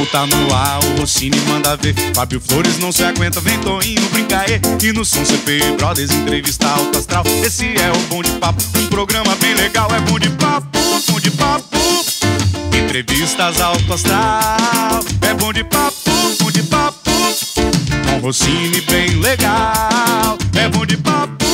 Como tá no ar, o Rossini manda ver Fábio Flores não se aguenta, vem Toinho brincar E no som CP Brothers entrevista alto astral Esse é o Bom de Papo, um programa bem legal É Bom de Papo, Bom de Papo Entrevistas alto astral É Bom de Papo, Bom de Papo Com Rossini bem legal É Bom de Papo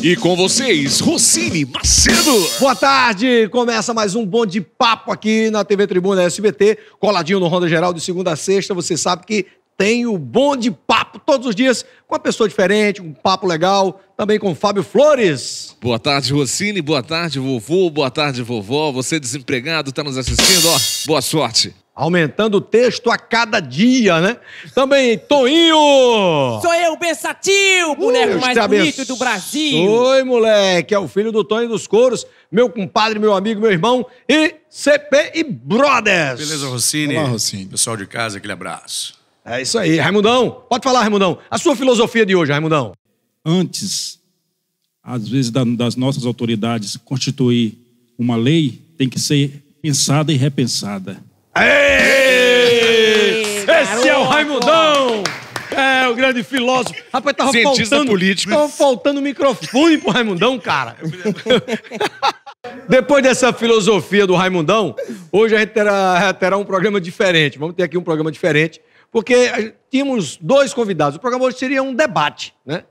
e com vocês, Rossini Macedo. Boa tarde! Começa mais um Bom de Papo aqui na TV Tribuna SBT, coladinho no Ronda Geral de segunda a sexta. Você sabe que tem o Bom de Papo todos os dias, com uma pessoa diferente, um papo legal, também com Fábio Flores. Boa tarde, Rossini. Boa tarde, vovô. Boa tarde, vovó. Você desempregado, está nos assistindo, ó. Boa sorte aumentando o texto a cada dia, né? Também, Toninho! Sou eu, Bensatil, boneco Deus mais bonito do Brasil! Oi, moleque, é o filho do Toninho dos Coros, meu compadre, meu amigo, meu irmão e CP e Brothers! Beleza, Rossini? Olá, Rossini. Pessoal de casa, aquele abraço. É isso aí, Raimundão, pode falar, Raimundão. A sua filosofia de hoje, Raimundão? Antes, às vezes, das nossas autoridades constituir uma lei, tem que ser pensada e repensada Aê! Esse é o Raimundão! É, o grande filósofo. Rapaz, tava Cientista faltando. político. Tava faltando microfone pro Raimundão, cara. Depois dessa filosofia do Raimundão, hoje a gente terá, terá um programa diferente. Vamos ter aqui um programa diferente, porque tínhamos dois convidados. O programa hoje seria um debate, né?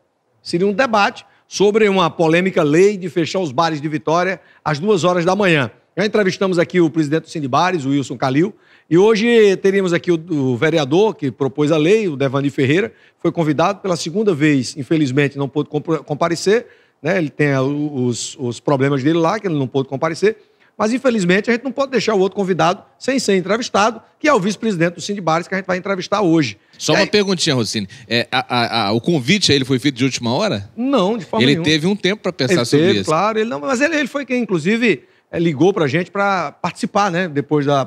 Seria um debate sobre uma polêmica lei de fechar os bares de Vitória às duas horas da manhã. Já entrevistamos aqui o presidente do Sindibares, o Wilson Calil, e hoje teríamos aqui o, o, vereador que propôs a lei, o Devani Ferreira, foi convidado pela segunda vez, infelizmente não pôde comparecer, né? ele tem os, os problemas dele lá, que ele não pôde comparecer, mas infelizmente a gente não pode deixar o outro convidado sem ser entrevistado, que é o vice-presidente do Sindibares, que a gente vai entrevistar hoje. Só uma perguntinha, Rocine. É, a, a, a, o convite ele foi feito de última hora? Não, de forma ele nenhuma. Ele teve um tempo para pensar ele sobre teve, isso. Claro, ele não, mas ele, ele foi quem, inclusive, é, ligou para a gente para participar, né? Depois da,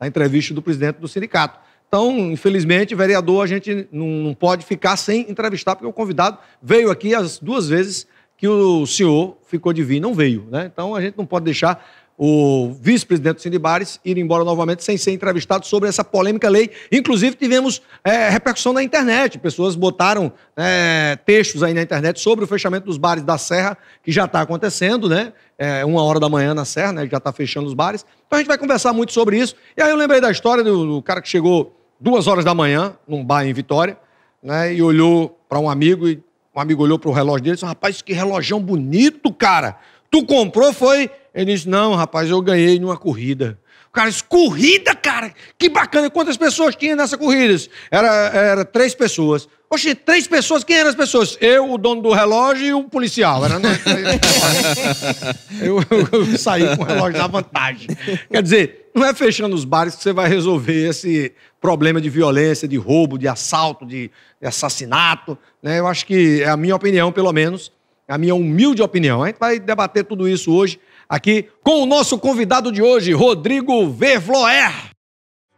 da, entrevista do presidente do sindicato. Então, infelizmente, vereador, a gente não, não pode ficar sem entrevistar, porque o convidado veio aqui as duas vezes que o senhor ficou de vir, não veio, né? Então a gente não pode deixar o vice-presidente do Sindibares ir embora novamente sem ser entrevistado sobre essa polêmica lei. Inclusive, tivemos é, repercussão na internet. Pessoas botaram é, textos aí na internet sobre o fechamento dos bares da Serra, que já está acontecendo, né? É, uma hora da manhã na Serra, né? Já está fechando os bares. Então a gente vai conversar muito sobre isso. E aí eu lembrei da história do, do cara que chegou duas horas da manhã num bar em Vitória, né? E olhou para um amigo e um amigo olhou para o relógio dele e disse: Rapaz, que relógio bonito, cara! Tu comprou, foi ele disse: Não, rapaz, eu ganhei numa corrida. O cara disse: Corrida, cara? Que bacana. Quantas pessoas tinha nessa corrida? Era, era três pessoas. Oxe, três pessoas? Quem eram as pessoas? Eu, o dono do relógio e o policial. Era eu, eu, eu saí com o relógio na vantagem. Quer dizer, não é fechando os bares que você vai resolver esse problema de violência, de roubo, de assalto, de, de assassinato. Né? Eu acho que é a minha opinião, pelo menos, é a minha humilde opinião. A gente vai debater tudo isso hoje aqui com o nosso convidado de hoje, Rodrigo Verfloer.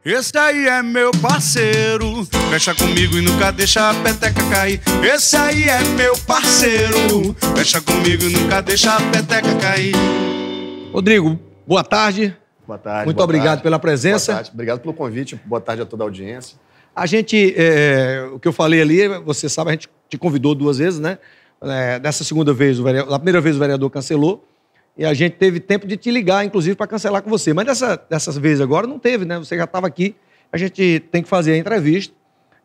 Esse aí é meu parceiro, fecha comigo e nunca deixa a peteca cair. Esse aí é meu parceiro, fecha comigo e nunca deixa a peteca cair. Rodrigo, boa tarde. Boa tarde. Muito boa obrigado tarde. pela presença. Boa tarde. Obrigado pelo convite. Boa tarde a toda a audiência. A gente, é, o que eu falei ali, você sabe, a gente te convidou duas vezes, né? É, dessa segunda vez, o vereador, a primeira vez o vereador cancelou. E a gente teve tempo de te ligar, inclusive, para cancelar com você. Mas dessa, dessas vezes agora não teve, né? Você já estava aqui. A gente tem que fazer a entrevista.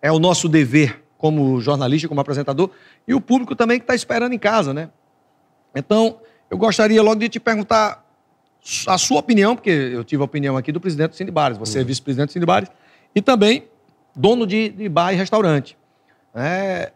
É o nosso dever como jornalista, como apresentador, e o público também que está esperando em casa, né? Então, eu gostaria logo de te perguntar a sua opinião, porque eu tive a opinião aqui do presidente do Sindibares, você é vice-presidente do Sindibares, e também dono de, de bar e restaurante. É,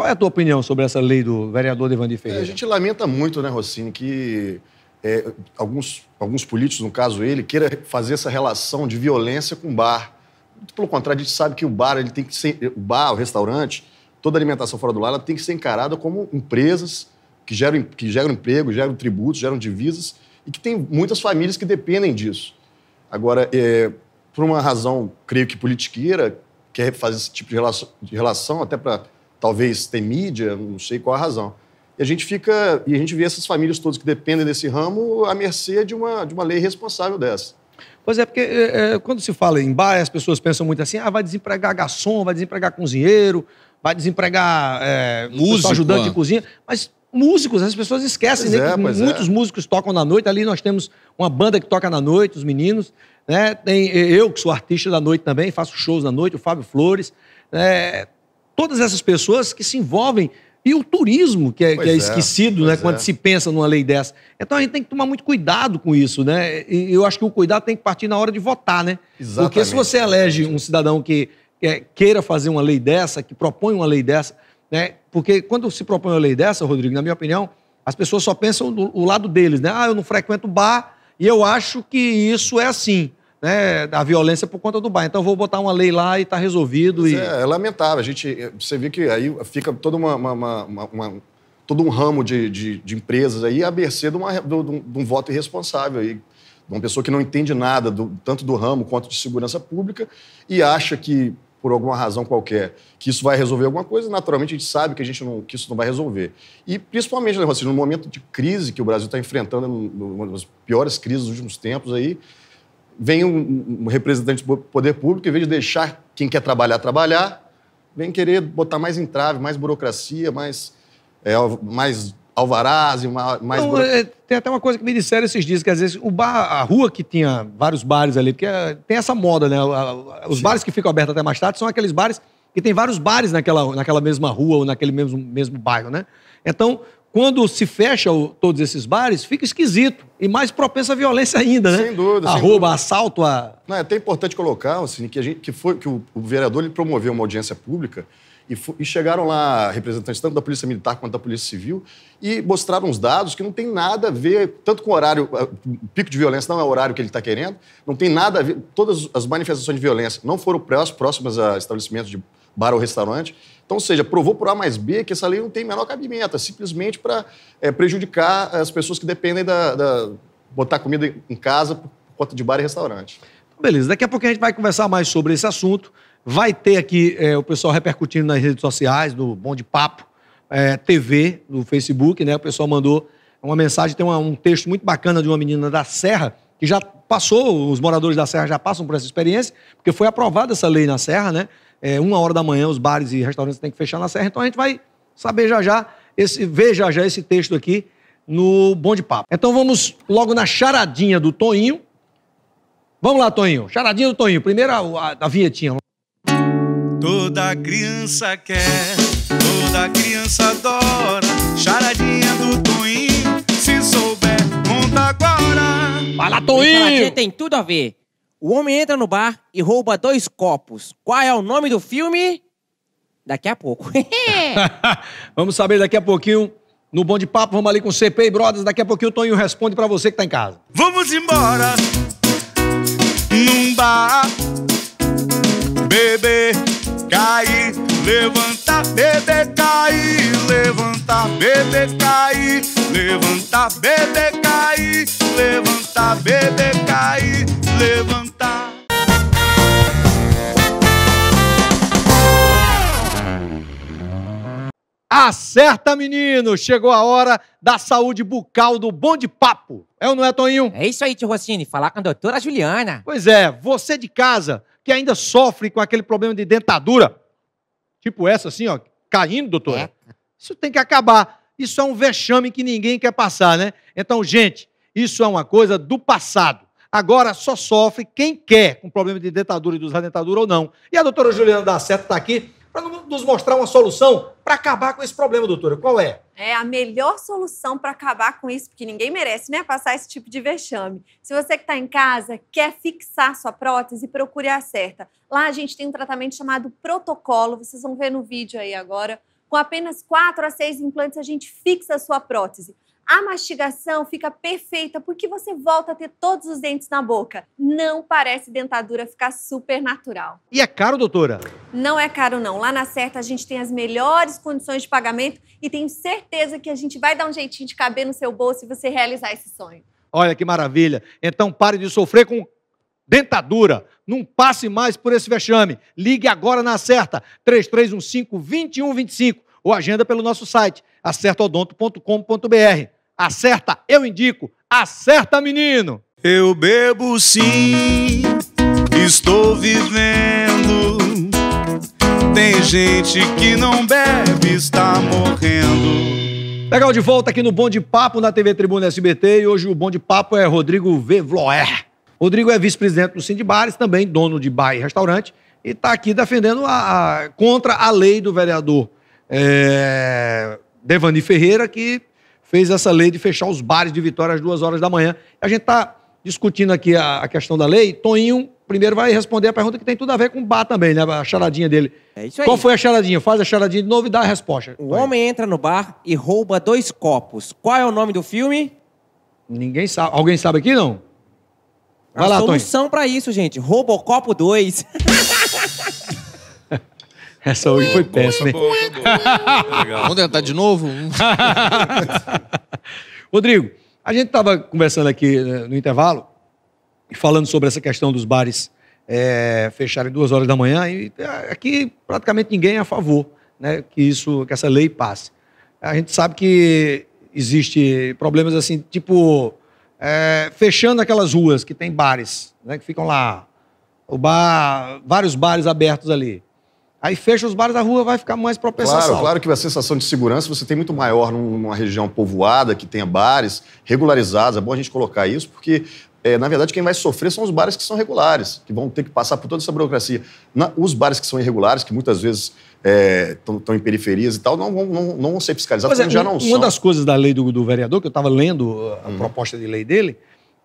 qual é a tua opinião sobre essa lei do vereador Devandir Ferreira? É, a gente lamenta muito, né, Rocine, que é, alguns, alguns políticos, no caso ele, queira fazer essa relação de violência com o bar. Muito pelo contrário, a gente sabe que o bar, ele tem que ser, o bar, o restaurante, toda alimentação fora do lar, ela tem que ser encarada como empresas que geram, que geram emprego, geram tributos, geram divisas e que tem muitas famílias que dependem disso. Agora, é, por uma razão, creio que politiqueira, quer fazer esse tipo de relação, de relação até para talvez ter mídia, não sei qual a razão. E a gente fica e a gente vê essas famílias todas que dependem desse ramo à mercê de uma, de uma lei responsável dessa. Pois é, porque é, é quando se fala em bar, as pessoas pensam muito assim: ah, vai desempregar garçom, vai desempregar cozinheiro, vai desempregar é, músico, ajudante de cozinha. Mas músicos, as pessoas esquecem, né? É, é. muitos é. músicos tocam na noite. Ali nós temos uma banda que toca na noite, os meninos. Né? Tem eu, que sou artista da noite também, faço shows na noite, o Fábio Flores. Né todas essas pessoas que se envolvem e o turismo, que é, que é, é esquecido, é, né? Quando é. se pensa numa lei dessa. Então a gente tem que tomar muito cuidado com isso, né? E eu acho que o cuidado tem que partir na hora de votar, né? Exatamente. Porque se você elege um cidadão que é, queira fazer uma lei dessa, que propõe uma lei dessa, né? Porque quando se propõe uma lei dessa, Rodrigo, na minha opinião, as pessoas só pensam do, do lado deles, né? Ah, eu não frequento bar e eu acho que isso é assim né, a violência por conta do bar. Então vou botar uma lei lá e está resolvido. E... É, é, lamentável. A gente, você vê que aí fica toda uma, uma, uma, uma todo um ramo de, de, de, empresas aí à mercê de, uma, de, um, de um voto irresponsável. de uma pessoa que não entende nada, do, tanto do ramo quanto de segurança pública, e acha que, por alguma razão qualquer, que isso vai resolver alguma coisa, naturalmente a gente sabe que, a gente não, que isso não vai resolver. E principalmente, assim, no momento de crise que o Brasil está enfrentando, uma das piores crises dos últimos tempos aí, vem um, um representante do poder público, em vez de deixar quem quer trabalhar trabalhar, vem querer botar mais entrave, mais burocracia, mais, é, mais alvarás, mais... Não, buro... É, tem até uma coisa que me disseram esses dias, que às vezes o bar, a rua que tinha vários bares ali, porque é, tem essa moda, né? Os Sim. bares que ficam abertos até mais tarde são aqueles bares que tem vários bares naquela, naquela mesma rua ou naquele mesmo, mesmo bairro, né? Então, quando se fecha o, todos esses bares, fica esquisito. E mais propenso à violência ainda, né? Sem dúvida. A sem rouba, dúvida. assalto a. Não, é até importante colocar, assim, que, a gente, que, foi, que o, o vereador ele promoveu uma audiência pública e, e, chegaram lá representantes tanto da Polícia Militar quanto da Polícia Civil e mostraram uns dados que não tem nada a ver, tanto com o horário, o pico de violência não é o horário que ele está querendo, não tem nada a ver, todas as manifestações de violência não foram próximas a estabelecimentos de bar ou restaurante, então, ou seja, provou por A mais B que essa lei não tem menor cabimento, é simplesmente para é, prejudicar é, as pessoas que dependem da, da, botar comida em casa por conta de bar e restaurante. Então, beleza, daqui a pouco a gente vai conversar mais sobre esse assunto. Vai ter aqui é, o pessoal repercutindo nas redes sociais, do Bom de Papo é, TV, no Facebook, né? O pessoal mandou uma mensagem, tem uma, um texto muito bacana de uma menina da Serra, que já passou, os moradores da Serra já passam por essa experiência, porque foi aprovada essa lei na Serra, né? é, uma hora da manhã os bares e restaurantes têm que fechar na Serra, então a gente vai saber já já, esse, ver já já esse texto aqui no Bom de Papo. Então vamos logo na charadinha do Toinho. Vamos lá, Toinho. Charadinha do Toinho. Primeiro a, a, a vinhetinha. Toda criança quer, toda criança adora. Charadinha do Toninho se souber, conta agora. Fala, Toinho! charadinha tem tudo a ver o homem entra no bar e rouba dois copos. Qual é o nome do filme? Daqui a pouco. vamos saber daqui a pouquinho. No Bom de Papo, vamos ali com o CP e Brothers. Daqui a pouquinho o Toninho responde para você que tá em casa. Vamos embora num bar. Bebê, cair, levantar, beber, cair, levantar, beber, cair, levantar, beber, cair, levantar, beber, cair levantar. Acerta, menino! Chegou a hora da saúde bucal do Bom de Papo. É ou não é, Toninho? É isso aí, tio Rossini. Falar com a doutora Juliana. Pois é, você de casa que ainda sofre com aquele problema de dentadura, tipo essa assim, ó, caindo, doutora. É. Isso tem que acabar. Isso é um vexame que ninguém quer passar, né? Então, gente, isso é uma coisa do passado. Agora só sofre quem quer, com problema de dentadura e de usar dentadura ou não. E a doutora Juliana da Seta está aqui para nos mostrar uma solução para acabar com esse problema, doutora. Qual é? É a melhor solução para acabar com isso, porque ninguém merece, né? Passar esse tipo de vexame. Se você que está em casa quer fixar sua prótese, procure a certa. Lá a gente tem um tratamento chamado protocolo, vocês vão ver no vídeo aí agora. Com apenas quatro a seis implantes, a gente fixa a sua prótese a mastigação fica perfeita porque você volta a ter todos os dentes na boca. Não parece dentadura ficar super natural. E é caro, doutora? Não é caro, não. Lá na Certa a gente tem as melhores condições de pagamento e tenho certeza que a gente vai dar um jeitinho de caber no seu bolso se você realizar esse sonho. Olha que maravilha. Então pare de sofrer com dentadura. Não passe mais por esse vexame. Ligue agora na Certa, 3315-2125 ou agenda pelo nosso site, acertodonto.com.br. Acerta, eu indico. Acerta, menino! Eu bebo sim, estou vivendo. Tem gente que não bebe, está morrendo. Legal, de volta aqui no Bom de Papo na TV Tribuna SBT. E hoje o Bom de Papo é Rodrigo V. Vloer. Rodrigo é vice-presidente do Sindibares, também dono de bar e restaurante, e está aqui defendendo a, a, contra a lei do vereador é, Devani Ferreira, que fez essa lei de fechar os bares de Vitória às duas horas da manhã. A gente está discutindo aqui a, a, questão da lei. Toninho primeiro vai responder a pergunta que tem tudo a ver com o bar também, né? A charadinha dele. É isso aí. Qual foi a charadinha? Faz a charadinha de novo e dá a resposta. O homem entra no bar e rouba dois copos. Qual é o nome do filme? Ninguém sabe. Alguém sabe aqui, não? Vai a lá, solução para isso, gente. Robocopo 2. Essa hoje é foi péssima. Boa, Vamos tentar de novo? Rodrigo, a gente estava conversando aqui né, no intervalo e falando sobre essa questão dos bares é, fecharem duas horas da manhã e é, aqui praticamente ninguém é a favor né, que, isso, que essa lei passe. A gente sabe que existe problemas assim, tipo é, fechando aquelas ruas que tem bares, né, que ficam lá, o bar, vários bares abertos ali. Aí fecha os bares da rua, vai ficar mais propenso claro, Claro que a sensação de segurança você tem muito maior numa região povoada, que tenha bares regularizados. É bom a gente colocar isso, porque, é, na verdade, quem vai sofrer são os bares que são regulares, que vão ter que passar por toda essa burocracia. Na, os bares que são irregulares, que muitas vezes estão eh, é, em periferias e tal, não vão, não, não vão ser fiscalizados, é, já não uma são. Uma das coisas da lei do, do vereador, que eu estava lendo a hum. proposta de lei dele,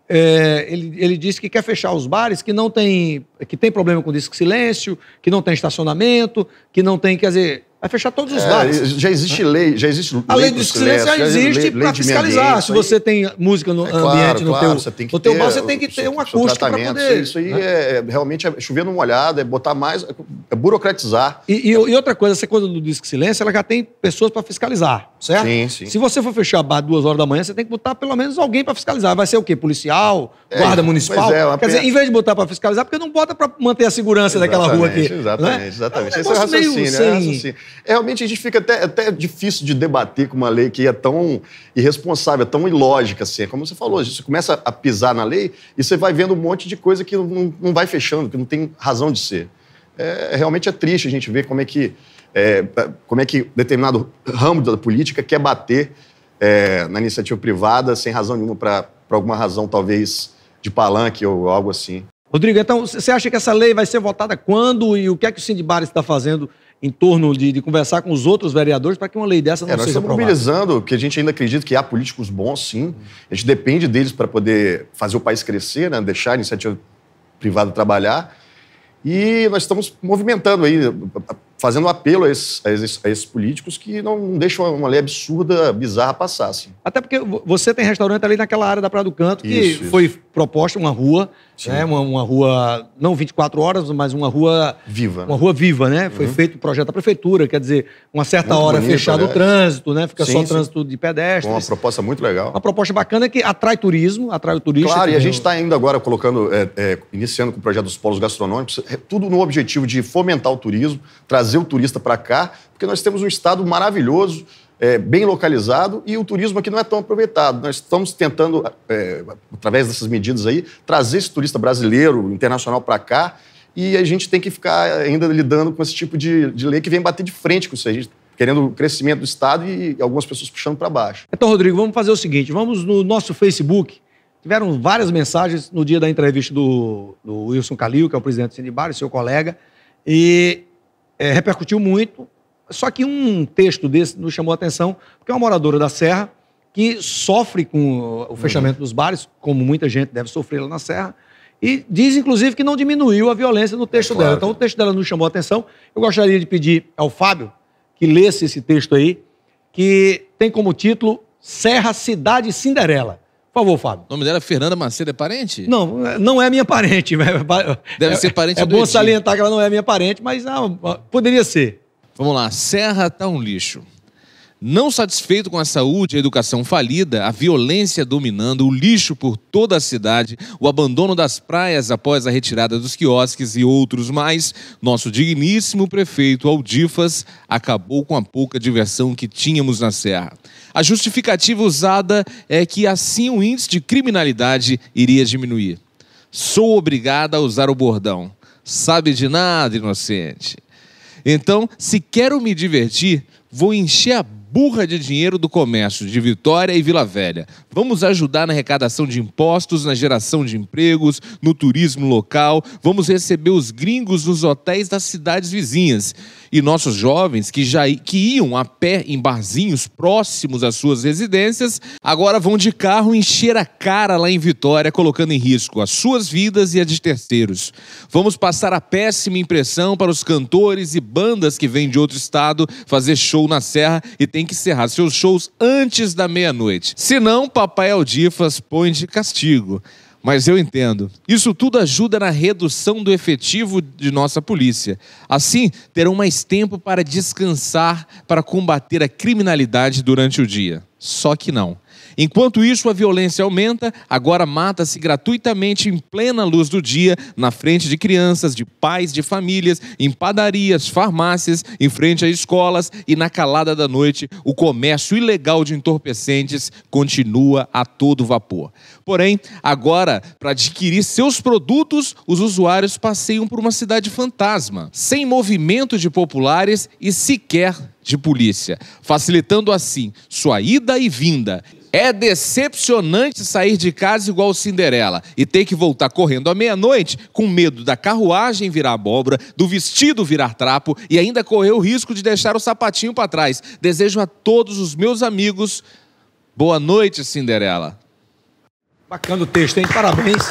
é, ele, ele disse que quer fechar os bares que não tem, que tem problema com disco silêncio, que não tem estacionamento, que não tem, quer dizer, Vai fechar todos os é, bares. já existe lei, já existe A lei, do silêncio já existe para fiscalizar. Ambiente, se você tem música no é, claro, ambiente, no teu, você tem que no teu ter, bar, você tem que ter um acústico para poder... Isso aí né? é, realmente é chover numa olhada, é botar mais, é burocratizar. E, e, e outra coisa, essa coisa do disco silêncio, ela já tem pessoas para fiscalizar, certo? Sim, sim. Se você for fechar bar duas horas da manhã, você tem que botar pelo menos alguém para fiscalizar. Vai ser o quê? Policial? É, guarda municipal? É, Quer pena... dizer, em vez de botar para fiscalizar, porque não bota para manter a segurança exatamente, daquela rua aqui. Exatamente, né? exatamente. Esse é o raciocínio, é é, realmente a gente fica até, até difícil de debater com uma lei que é tão irresponsável, tão ilógica assim. É como você falou, você começa a pisar na lei e você vai vendo um monte de coisa que não, não vai fechando, que não tem razão de ser. É, realmente é triste a gente ver como é que, é, como é que determinado ramo da política quer bater é, na iniciativa privada sem razão nenhuma para alguma razão talvez de palanque ou algo assim. Rodrigo, então você acha que essa lei vai ser votada quando e o que é que o Sindibar está fazendo em torno de, de, conversar com os outros vereadores para que uma lei dessa não é, seja aprovada. Nós estamos mobilizando, porque a gente ainda acredita que há políticos bons, sim. A gente depende deles para poder fazer o país crescer, né? deixar a iniciativa privada trabalhar. E nós estamos movimentando aí, fazendo apelo a esses, a, esses, a esses, políticos que não deixam uma lei absurda, bizarra passar. Assim. Até porque você tem restaurante ali naquela área da Praia do Canto, que isso, foi isso proposta, uma rua, né? Uma, uma, rua, não 24 horas, mas uma rua. Viva. Né? Uma rua viva, né? Uhum. Foi feito o projeto da prefeitura, quer dizer, uma certa muito hora bonito, fechado aliás. o trânsito, né? Fica sim, só o trânsito de pedestres. Uma proposta muito legal. Uma proposta bacana que atrai turismo, atrai o turista. Claro, e a gente está ainda agora colocando, é, é, iniciando com o projeto dos polos gastronômicos, é, tudo no objetivo de fomentar o turismo, trazer o turista para cá, porque nós temos um estado maravilhoso é, bem localizado e o turismo aqui não é tão aproveitado. Nós estamos tentando, é, através dessas medidas aí, trazer esse turista brasileiro, internacional para cá e a gente tem que ficar ainda lidando com esse tipo de, de lei que vem bater de frente com isso aí. Querendo o crescimento do Estado e algumas pessoas puxando para baixo. Então, Rodrigo, vamos fazer o seguinte: vamos no nosso Facebook. Tiveram várias mensagens no dia da entrevista do, do Wilson Calil, que é o presidente do Sinibar, seu colega, e é, repercutiu muito só que um texto desse nos chamou a atenção, porque é uma moradora da Serra que sofre com o uhum. fechamento uhum. dos bares, como muita gente deve sofrer lá na Serra, e diz, inclusive, que não diminuiu a violência no texto é claro. dela. Então, o texto dela nos chamou a atenção. Eu gostaria de pedir ao Fábio que lesse esse texto aí, que tem como título Serra Cidade Cinderela. Por favor, Fábio. O nome dela é Fernanda Macedo, é parente? Não, não é minha parente. Deve é, ser parente é, é bom salientar que ela não é minha parente, mas ah, poderia ser. Vamos lá, Serra está um lixo. Não satisfeito com a saúde e a educação falida, a violência dominando, o lixo por toda a cidade, o abandono das praias após a retirada dos quiosques e outros mais, nosso digníssimo prefeito Aldifas acabou com a pouca diversão que tínhamos na Serra. A justificativa usada é que assim o índice de criminalidade iria diminuir. Sou obrigada a usar o bordão. Sabe de nada, inocente. Então, se quero me divertir, vou encher a burra de dinheiro do comércio de Vitória e Vila Velha. Vamos ajudar na arrecadação de impostos, na geração de empregos, no turismo local. Vamos receber os gringos nos hotéis das cidades vizinhas. E nossos jovens que já que iam a pé em barzinhos próximos às suas residências, agora vão de carro encher a cara lá em Vitória, colocando em risco as suas vidas e as de terceiros. Vamos passar a péssima impressão para os cantores e bandas que vêm de outro estado fazer show na serra e tem tem que encerrar seus shows antes da meia-noite. Senão, Papai Aldifas põe de castigo. Mas eu entendo. Isso tudo ajuda na redução do efetivo de nossa polícia. Assim, terão mais tempo para descansar, para combater a criminalidade durante o dia. Só que não. Enquanto isso, a violência aumenta, agora mata-se gratuitamente em plena luz do dia, na frente de crianças, de pais, de famílias, em padarias, farmácias, em frente a escolas e na calada da noite, o comércio ilegal de entorpecentes continua a todo vapor. Porém, agora, para adquirir seus produtos, os usuários passeiam por uma cidade fantasma, sem movimento de populares e sequer de polícia, facilitando assim sua ida e vinda é decepcionante sair de casa igual Cinderela e ter que voltar correndo à meia-noite com medo da carruagem virar abóbora, do vestido virar trapo e ainda correr o risco de deixar o sapatinho para trás. Desejo a todos os meus amigos boa noite, Cinderela. Bacana o texto, hein? Parabéns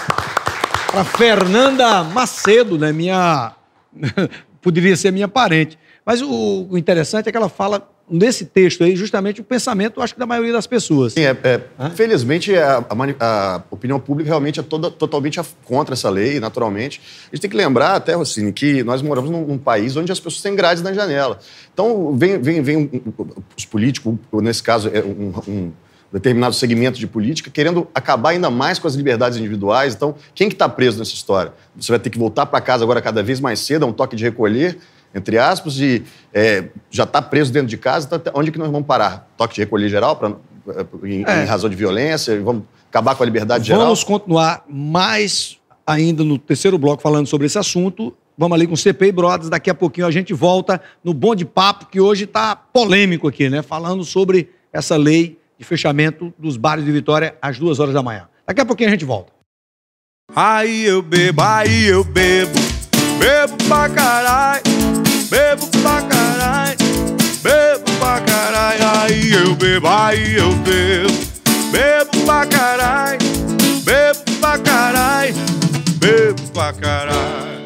para Fernanda Macedo, né? Minha poderia ser minha parente. Mas o interessante é que ela fala nesse texto aí justamente o pensamento, acho que da maioria das pessoas. Sim, é, é felizmente a, a, a, opinião pública realmente é toda, totalmente contra essa lei, naturalmente. A gente tem que lembrar até, Rocine, que nós moramos num, num país onde as pessoas têm grades na janela. Então, vem, vem, vem um, os políticos, nesse caso, é um, um determinado segmento de política, querendo acabar ainda mais com as liberdades individuais. Então, quem que está preso nessa história? Você vai ter que voltar para casa agora cada vez mais cedo, é um toque de recolher entre aspas, e é, já está preso dentro de casa, então onde que nós vamos parar? Toque de recolher geral pra, é, em, é. em, razão de violência? Vamos acabar com a liberdade geral? Vamos continuar mais ainda no terceiro bloco falando sobre esse assunto. Vamos ali com o e Brothers, daqui a pouquinho a gente volta no Bom de Papo, que hoje está polêmico aqui, né? Falando sobre essa lei de fechamento dos bares de Vitória às duas horas da manhã. Daqui a pouquinho a gente volta. Aí eu bebo, aí eu bebo, bebo pra caralho bebo pra caralho, bebo pra caralho, aí eu bebo, aí eu bebo, bebo pra caralho, bebo pra caralho, bebo pra caralho.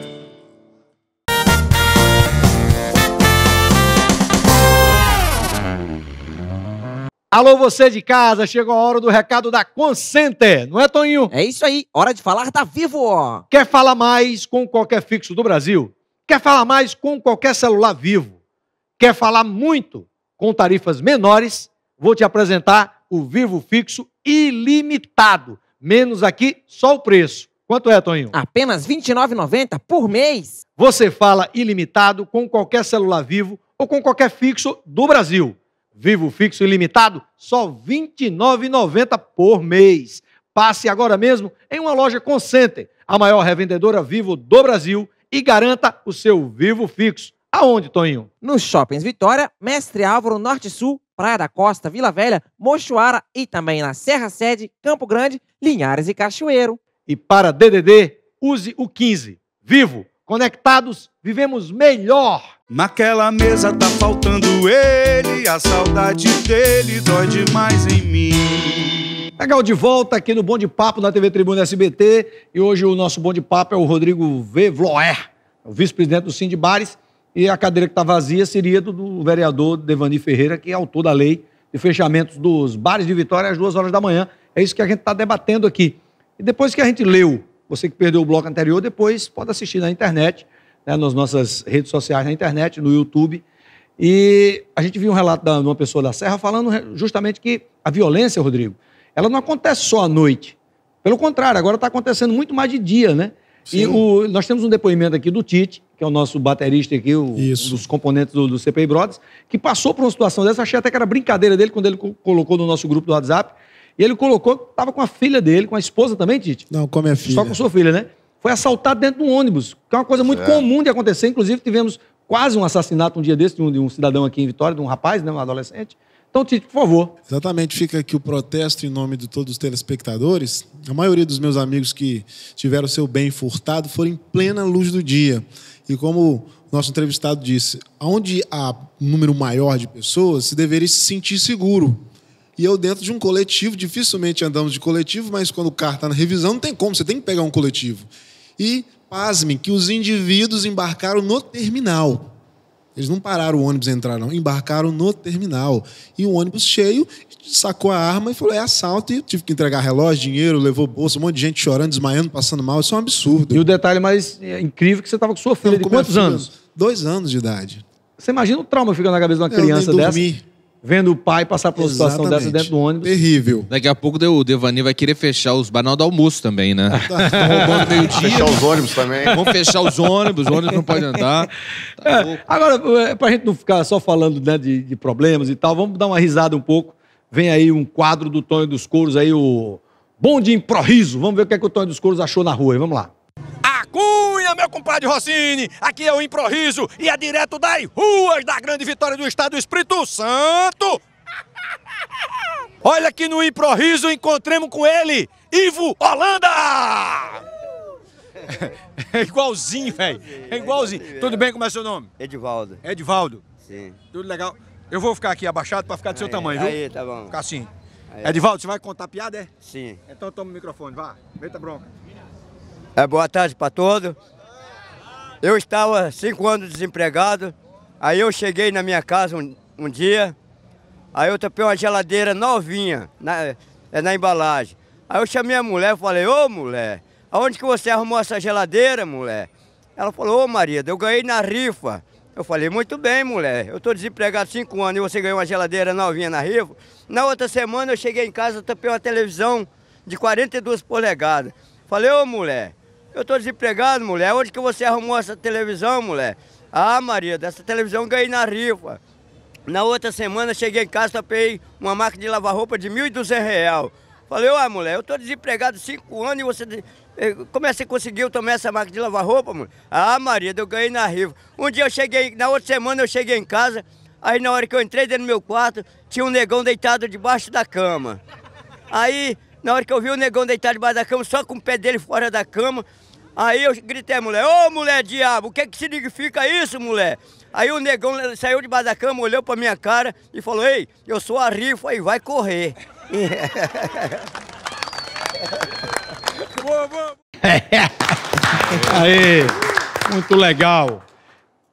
Alô, você de casa, chegou a hora do recado da Consenter, não é, Toninho? É isso aí, hora de falar da Vivo! Quer falar mais com qualquer fixo do Brasil? Quer falar mais com qualquer celular vivo? Quer falar muito com tarifas menores? Vou te apresentar o Vivo Fixo ilimitado. Menos aqui, só o preço. Quanto é, Toninho? Apenas R$ 29,90 por mês. Você fala ilimitado com qualquer celular vivo ou com qualquer fixo do Brasil. Vivo Fixo ilimitado, só R$ 29,90 por mês. Passe agora mesmo em uma loja Concenter, a maior revendedora vivo do Brasil e garanta o seu vivo fixo. Aonde, Toninho? Nos shoppings Vitória, Mestre Álvaro, Norte Sul, Praia da Costa, Vila Velha, Mochoara e também na Serra Sede, Campo Grande, Linhares e Cachoeiro. E para DDD, use o 15. Vivo, conectados, vivemos melhor. Naquela mesa tá faltando ele, a saudade dele dói demais em mim. Legal, de volta aqui no Bom de Papo na TV Tribuna SBT. E hoje o nosso Bom de Papo é o Rodrigo V. Vloer, o vice-presidente do Cindy Bares. E a cadeira que está vazia seria do, do, vereador Devani Ferreira, que é autor da lei de fechamentos dos bares de Vitória às duas horas da manhã. É isso que a gente está debatendo aqui. E depois que a gente leu, você que perdeu o bloco anterior, depois pode assistir na internet, né, nas nossas redes sociais na internet, no YouTube. E a gente viu um relato de uma pessoa da Serra falando justamente que a violência, Rodrigo, ela não acontece só à noite. Pelo contrário, agora está acontecendo muito mais de dia, né? Sim. E o, nós temos um depoimento aqui do Tite, que é o nosso baterista aqui, o, um dos componentes do, do, CPI Brothers, que passou por uma situação dessa. Achei até que era brincadeira dele quando ele colocou no nosso grupo do WhatsApp. E ele colocou que estava com a filha dele, com a esposa também, Tite? Não, com a minha filha. Só com sua filha, né? Foi assaltado dentro de um ônibus, que é uma coisa muito é. comum de acontecer. Inclusive, tivemos quase um assassinato um dia desse de um, de um cidadão aqui em Vitória, de um rapaz, né, um adolescente. Então, Tite, por favor. Exatamente, fica aqui o protesto em nome de todos os telespectadores. A maioria dos meus amigos que tiveram seu bem furtado foram em plena luz do dia. E como o nosso entrevistado disse, onde há um número maior de pessoas, se deveria se sentir seguro. E eu, dentro de um coletivo, dificilmente andamos de coletivo, mas quando o carro está na revisão, não tem como, você tem que pegar um coletivo. E pasmem que os indivíduos embarcaram no terminal. Eles não pararam o ônibus entraram, Embarcaram no terminal. E o ônibus cheio sacou a arma e falou: é assalto. E tive que entregar relógio, dinheiro, levou bolsa, um monte de gente chorando, desmaiando, passando mal. Isso é um absurdo. E o detalhe mais é, incrível é que você estava com sua filha, de quantos anos? Dois anos de idade. Você imagina o trauma ficando na cabeça de uma eu criança nem dormi. dessa? vendo o pai passar por uma situação dessa dentro do ônibus. Terrível. Daqui a pouco o Devani vai querer fechar os banal do almoço também, né? Estão tá roubando meio-dia. Fechar os ônibus também. Vamos fechar os ônibus, o ônibus não pode andar. Tá é, agora, é, pra gente não ficar só falando né, de, de, problemas e tal, vamos dar uma risada um pouco. Vem aí um quadro do Tonho dos Couros aí, o Bom de Improviso. Vamos ver o que, é que o Tonho dos Couros achou na rua. Vamos lá. Acu! meu compadre Rossini, aqui é o improviso e é direto das ruas da grande vitória do estado do Espírito Santo. Olha que no improviso encontremos com ele, Ivo Holanda! É igualzinho, velho. É igualzinho. É, Tudo bem? Como é seu nome? Edivaldo. Edivaldo? Sim. Tudo legal. Eu vou ficar aqui abaixado pra ficar do seu aí, é, tamanho, viu? Aí, tá bom. Ficar assim. Aí. Edivaldo, você vai contar piada, é? Sim. Então toma o microfone, vá. Meta tá bronca. É, boa tarde pra todos. Eu estava cinco anos desempregado, aí eu cheguei na minha casa um, um dia, aí eu tapei uma geladeira novinha na, é, na embalagem. Aí eu chamei a mulher e falei, ô mulher, aonde que você arrumou essa geladeira, mulher? Ela falou, ô marido, eu ganhei na rifa. Eu falei, muito bem, mulher, eu estou desempregado cinco anos e você ganhou uma geladeira novinha na rifa. Na outra semana eu cheguei em casa, tapei uma televisão de 42 polegadas. Falei, ô mulher, eu tô desempregado, mulher. Onde que você arrumou essa televisão, mulher? Ah, marido, essa televisão eu ganhei na rifa. Na outra semana cheguei em casa, topei uma máquina de lavar roupa de R$ 1.200. Falei, ó, mulher, eu tô desempregado cinco anos e você. Eh, como é que você conseguiu tomar essa máquina de lavar roupa, mulher? Ah, marido, eu ganhei na rifa. Um dia eu cheguei, na outra semana eu cheguei em casa, aí na hora que eu entrei dentro do meu quarto, tinha um negão deitado debaixo da cama. Aí, na hora que eu vi o negão deitado debaixo da cama, só com o pé dele fora da cama, Aí eu gritei a mulher, ô mulher diabo, o que que significa isso, mulher? Aí o negão saiu de baixo da cama, olhou pra minha cara e falou, ei, eu sou a rifa e vai correr. boa, boa. Aê, muito legal.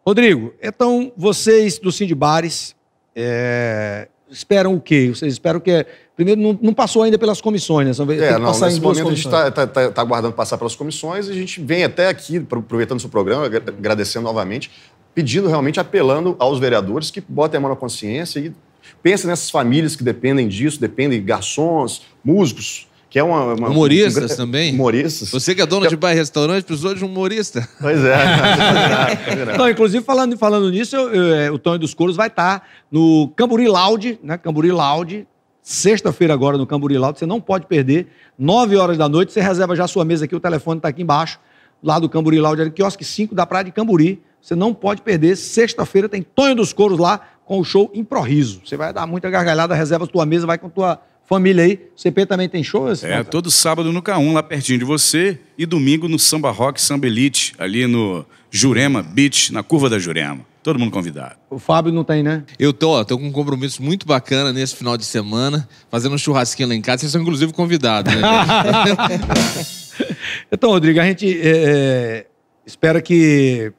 Rodrigo, então vocês do Sindibares é, eh, esperam o quê? Vocês esperam que Primeiro, não, não, passou ainda pelas comissões, né? É, não, nesse momento a gente está tá, tá, tá, aguardando passar pelas comissões e a gente vem até aqui, aproveitando o seu programa, agradecendo novamente, pedindo realmente, apelando aos vereadores que botem a mão na consciência e pensem nessas famílias que dependem disso, dependem de garçons, músicos, que é uma... uma humoristas um, também. Humoristas. Você que é dono que... É de bar e restaurante, precisou de um humorista. Pois é. inclusive, falando, falando nisso, eu, eu, é, o Tony dos Couros vai estar tá no Camburi Laude né? Camburi Laude sexta-feira agora no Camburi você não pode perder, nove horas da noite, você reserva já sua mesa aqui, o telefone está aqui embaixo, lá do Camburi Loud, ali, quiosque 5 da Praia de Camburi, você não pode perder, sexta-feira tem Tonho dos Coros lá, com o show Improviso, você vai dar muita gargalhada, reserva sua mesa, vai com tua família aí, CP também tem show? Assim? É, cara? todo sábado no K1, lá pertinho de você, e domingo no Samba Rock Samba Elite, ali no Jurema Beach, na curva da Jurema. Todo mundo convidado. O Fábio não tem, né? Eu tô, tô com um compromisso muito bacana nesse final de semana, fazendo um churrasquinho lá em casa. Vocês são, inclusive, convidados, né? então, Rodrigo, a gente é, é, espera que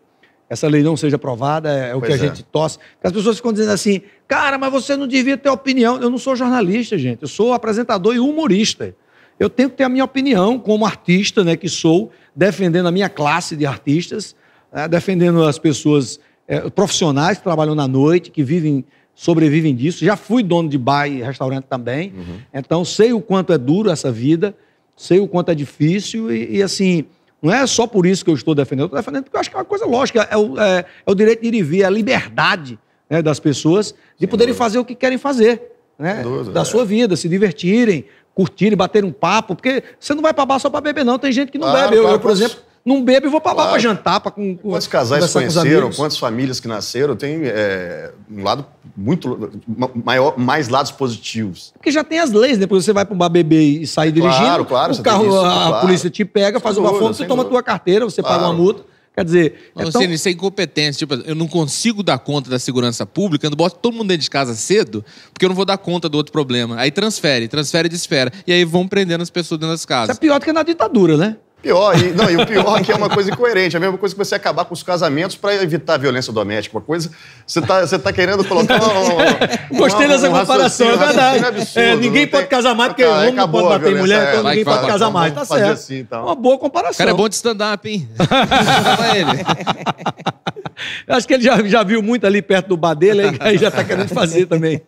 essa lei não seja aprovada, é, é o pois que a é. gente tosse. as pessoas ficam dizendo assim, cara, mas você não devia ter opinião. Eu não sou jornalista, gente. Eu sou apresentador e humorista. Eu tenho que ter a minha opinião como artista, né, que sou, defendendo a minha classe de artistas, né, defendendo as pessoas é, profissionais que trabalham na noite, que vivem, sobrevivem disso. Já fui dono de bar e restaurante também. Uhum. Então, sei o quanto é duro essa vida, sei o quanto é difícil e, e assim. Não é só por isso que eu estou defendendo, eu estou defendendo porque eu acho que é uma coisa lógica, é o, é, é o direito de ir e vir, é a liberdade né, das pessoas de Sem poderem dúvida. fazer o que querem fazer né, dúvida, da é. sua vida, se divertirem, curtirem, bater um papo, porque você não vai para bar só para beber, não. Tem gente que não bebe. Eu, eu, por exemplo, não bebo e vou pra claro. pra jantar. Pra, com, quantos casais conheceram, quantas famílias que nasceram, tem é, um lado muito maior, mais lados positivos. Porque já tem as leis, depois né? você vai pra um bar e sair é dirigindo. Claro, claro. O carro, isso, a, claro. a, polícia te pega, faz uma foto, você toma dúvida. tua carteira, você claro. paga uma multa. Quer dizer. Não, é tão... isso é incompetência. Tipo, eu não consigo dar conta da segurança pública, eu não boto todo mundo dentro de casa cedo, porque eu não vou dar conta do outro problema. Aí transfere, transfere de esfera. E aí vão prendendo as pessoas dentro das casas. Isso é pior do que na ditadura, né? Pior, e, não, e o pior é que é uma coisa incoerente. É a mesma coisa que você acabar com os casamentos para evitar a violência doméstica. Uma coisa, você está você tá querendo colocar. não Gostei dessa comparação, é verdade. É, né? ninguém pode casar mais, porque homem não pode bater em mulher, então é, ninguém pode casar então mais. Tá certo. Assim, então. Uma boa comparação. O cara é bom de stand-up, hein? ele. Acho que ele já, já viu muito ali perto do bar dele, aí já está querendo fazer também.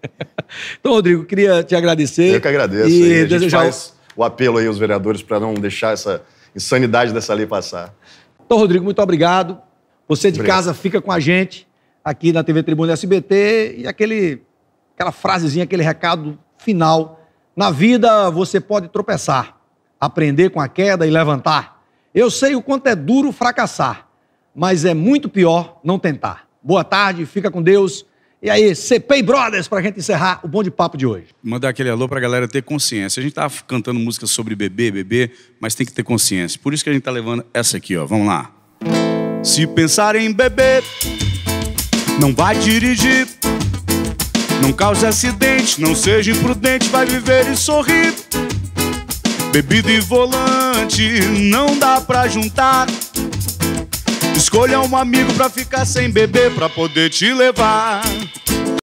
Então, Rodrigo, queria te agradecer. Eu que agradeço. E, e desejar... faz o apelo aí aos vereadores para não deixar essa insanidade dessa lei passar. Então, Rodrigo, muito obrigado. Você de obrigado. casa fica com a gente aqui na TV Tribuna SBT e aquele, aquela frasezinha, aquele recado final. Na vida você pode tropeçar, aprender com a queda e levantar. Eu sei o quanto é duro fracassar, mas é muito pior não tentar. Boa tarde, fica com Deus. E aí, CPI Brothers, para gente encerrar o Bom de Papo de hoje. Mandar aquele alô para a galera ter consciência. A gente tá cantando música sobre bebê, bebê, mas tem que ter consciência. Por isso que a gente tá levando essa aqui, ó. Vamos lá. Se pensar em beber, não vai dirigir. Não cause acidente, não seja imprudente, vai viver e sorrir. Bebida e volante não dá pra juntar. Escolha um amigo pra ficar sem beber, pra poder te levar.